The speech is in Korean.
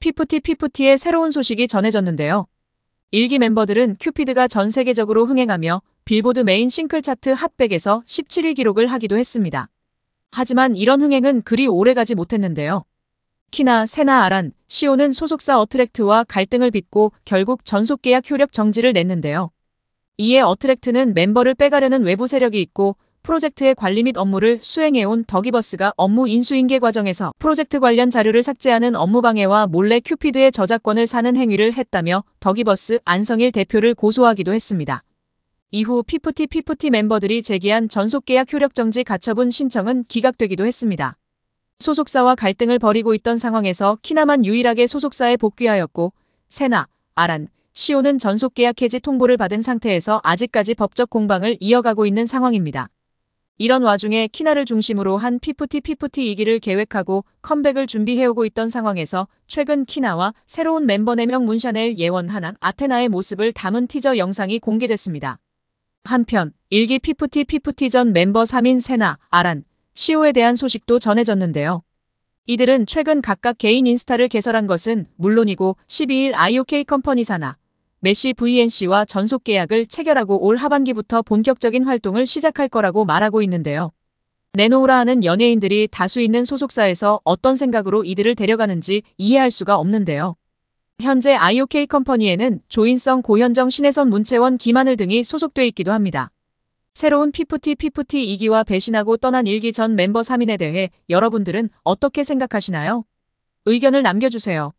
피프티 피프티의 새로운 소식이 전해졌는데요. 일기 멤버들은 큐피드가 전 세계적으로 흥행하며 빌보드 메인 싱클 차트 핫백에서 17위 기록을 하기도 했습니다. 하지만 이런 흥행은 그리 오래가지 못했는데요. 키나, 세나, 아란, 시오는 소속사 어트랙트와 갈등을 빚고 결국 전속계약 효력 정지를 냈는데요. 이에 어트랙트는 멤버를 빼가려는 외부 세력이 있고 프로젝트의 관리 및 업무를 수행해온 더기버스가 업무 인수인계 과정에서 프로젝트 관련 자료를 삭제하는 업무 방해와 몰래 큐피드의 저작권을 사는 행위를 했다며 더기버스 안성일 대표를 고소하기도 했습니다. 이후 피프티 피프티 멤버들이 제기한 전속계약 효력정지 가처분 신청은 기각되기도 했습니다. 소속사와 갈등을 벌이고 있던 상황에서 키나만 유일하게 소속사에 복귀하였고 세나, 아란, 시오는 전속계약 해지 통보를 받은 상태에서 아직까지 법적 공방을 이어가고 있는 상황입니다. 이런 와중에 키나를 중심으로 한 피프티 피프티 2기를 계획하고 컴백을 준비해오고 있던 상황에서 최근 키나와 새로운 멤버 4명 문샤넬 예원 하나 아테나의 모습을 담은 티저 영상이 공개됐습니다. 한편 일기 피프티 피프티 전 멤버 3인 세나, 아란, 시오에 대한 소식도 전해졌는데요. 이들은 최근 각각 개인 인스타를 개설한 것은 물론이고 12일 IOK 컴퍼니사나 메시 VNC와 전속 계약을 체결하고 올 하반기부터 본격적인 활동을 시작할 거라고 말하고 있는데요. 내놓으라 하는 연예인들이 다수 있는 소속사에서 어떤 생각으로 이들을 데려가는지 이해할 수가 없는데요. 현재 IOK 컴퍼니에는 조인성, 고현정, 신혜선, 문채원, 김하늘 등이 소속돼 있기도 합니다. 새로운 피프티 피프티 2기와 배신하고 떠난 1기 전 멤버 3인에 대해 여러분들은 어떻게 생각하시나요? 의견을 남겨주세요.